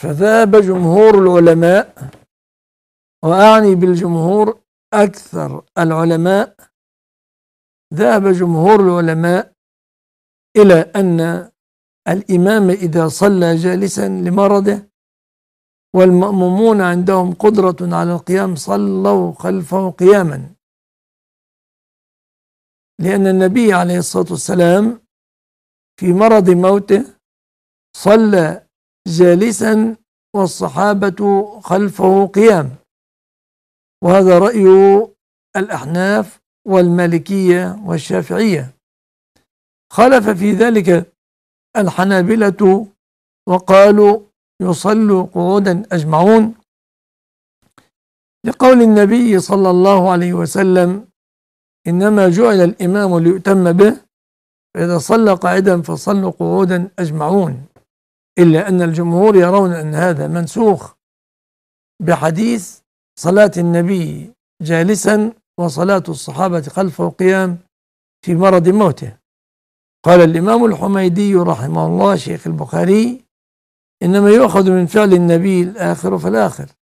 فذهب جمهور العلماء وأعني بالجمهور أكثر العلماء ذهب جمهور العلماء إلى أن الإمام إذا صلى جالسا لمرضه والمأمومون عندهم قدرة على القيام صلوا خلفه قياما لأن النبي عليه الصلاة والسلام في مرض موته صلى جالسا والصحابة خلفه قيام وهذا رأي الأحناف والمالكية والشافعية خلف في ذلك الحنابلة وقالوا يصلوا قعودا أجمعون لقول النبي صلى الله عليه وسلم إنما جعل الإمام ليؤتم به فإذا صلى قاعدا فصلوا قعودا أجمعون إلا أن الجمهور يرون أن هذا منسوخ بحديث صلاة النبي جالسا وصلاة الصحابة خلفه قيام في مرض موته قال الإمام الحميدي رحمه الله شيخ البخاري إنما يؤخذ من فعل النبي الآخر فالآخر